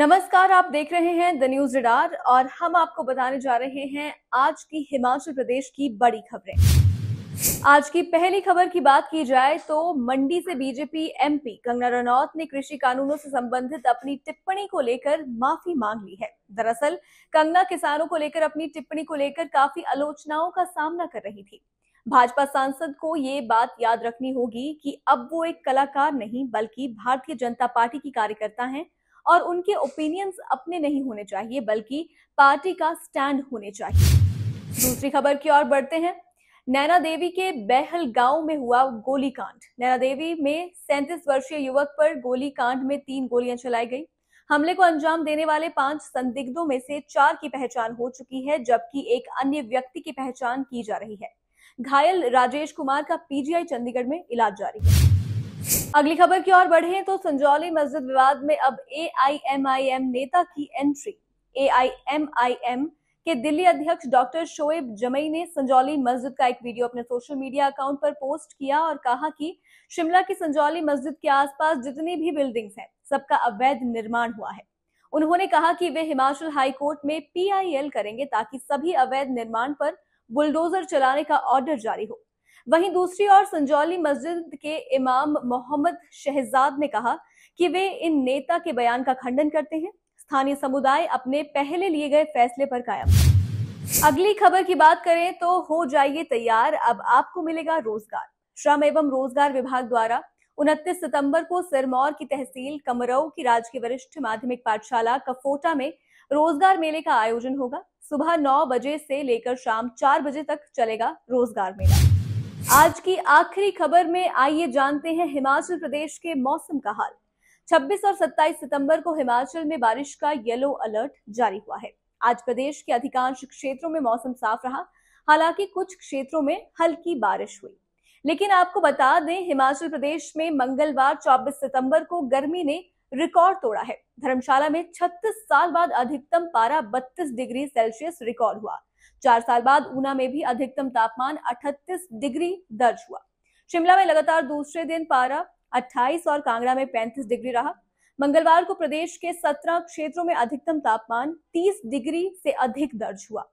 नमस्कार आप देख रहे हैं द न्यूज रिडार और हम आपको बताने जा रहे हैं आज की हिमाचल प्रदेश की बड़ी खबरें आज की पहली खबर की बात की जाए तो मंडी से बीजेपी एमपी कंगना रनौत ने कृषि कानूनों से संबंधित अपनी टिप्पणी को लेकर माफी मांग ली है दरअसल कंगना किसानों को लेकर अपनी टिप्पणी को लेकर काफी आलोचनाओं का सामना कर रही थी भाजपा सांसद को ये बात याद रखनी होगी कि अब वो एक कलाकार नहीं बल्कि भारतीय जनता पार्टी की कार्यकर्ता हैं और उनके ओपिनियंस अपने नहीं होने चाहिए बल्कि पार्टी का स्टैंड होने चाहिए दूसरी खबर की ओर बढ़ते हैं नैना देवी के बहल गांव में हुआ गोलीकांड नैना देवी में सैंतीस वर्षीय युवक पर गोलीकांड में तीन गोलियां चलाई गई हमले को अंजाम देने वाले पांच संदिग्धों में से चार की पहचान हो चुकी है जबकि एक अन्य व्यक्ति की पहचान की जा रही है घायल राजेश कुमार का पीजीआई चंडीगढ़ में इलाज जारी है अगली खबर की ओर बढ़े तो संजौली मस्जिद विवाद में अब एआईएमआईएम नेता की एंट्री एआईएमआईएम के दिल्ली अध्यक्ष डॉक्टर शोएब जमई ने संजौली मस्जिद का एक वीडियो अपने सोशल मीडिया अकाउंट पर पोस्ट किया और कहा कि शिमला की संजौली मस्जिद के आसपास जितनी भी बिल्डिंग्स हैं सबका अवैध निर्माण हुआ है उन्होंने कहा कि वे हिमाचल हाई कोर्ट में पीआईएल करेंगे ताकि सभी अवैध निर्माण पर बुलडोजर चलाने का ऑर्डर जारी हो वहीं दूसरी ओर संजौली मस्जिद के इमाम मोहम्मद शहजाद ने कहा कि वे इन नेता के बयान का खंडन करते हैं स्थानीय समुदाय अपने पहले लिए गए फैसले पर कायम अगली खबर की बात करें तो हो जाइए तैयार अब आपको मिलेगा रोजगार श्रम एवं रोजगार विभाग द्वारा उनतीस सितंबर को सिरमौर की तहसील कमरऊ की राजकीय वरिष्ठ माध्यमिक पाठशाला कफोटा में रोजगार मेले का आयोजन होगा सुबह नौ बजे से लेकर शाम चार बजे तक चलेगा रोजगार मेला आज की आखिरी खबर में आइए जानते हैं हिमाचल प्रदेश के मौसम का हाल 26 और 27 सितंबर को हिमाचल में बारिश का येलो अलर्ट जारी हुआ है आज प्रदेश के अधिकांश क्षेत्रों में मौसम साफ रहा हालांकि कुछ क्षेत्रों में हल्की बारिश हुई लेकिन आपको बता दें हिमाचल प्रदेश में मंगलवार 24 सितंबर को गर्मी ने रिकॉर्ड तोड़ा है धर्मशाला में 36 साल बाद अधिकतम पारा 32 डिग्री सेल्सियस रिकॉर्ड हुआ चार साल बाद ऊना में भी अधिकतम तापमान 38 डिग्री दर्ज हुआ शिमला में लगातार दूसरे दिन पारा 28 और कांगड़ा में 35 डिग्री रहा मंगलवार को प्रदेश के 17 क्षेत्रों में अधिकतम तापमान 30 डिग्री से अधिक दर्ज हुआ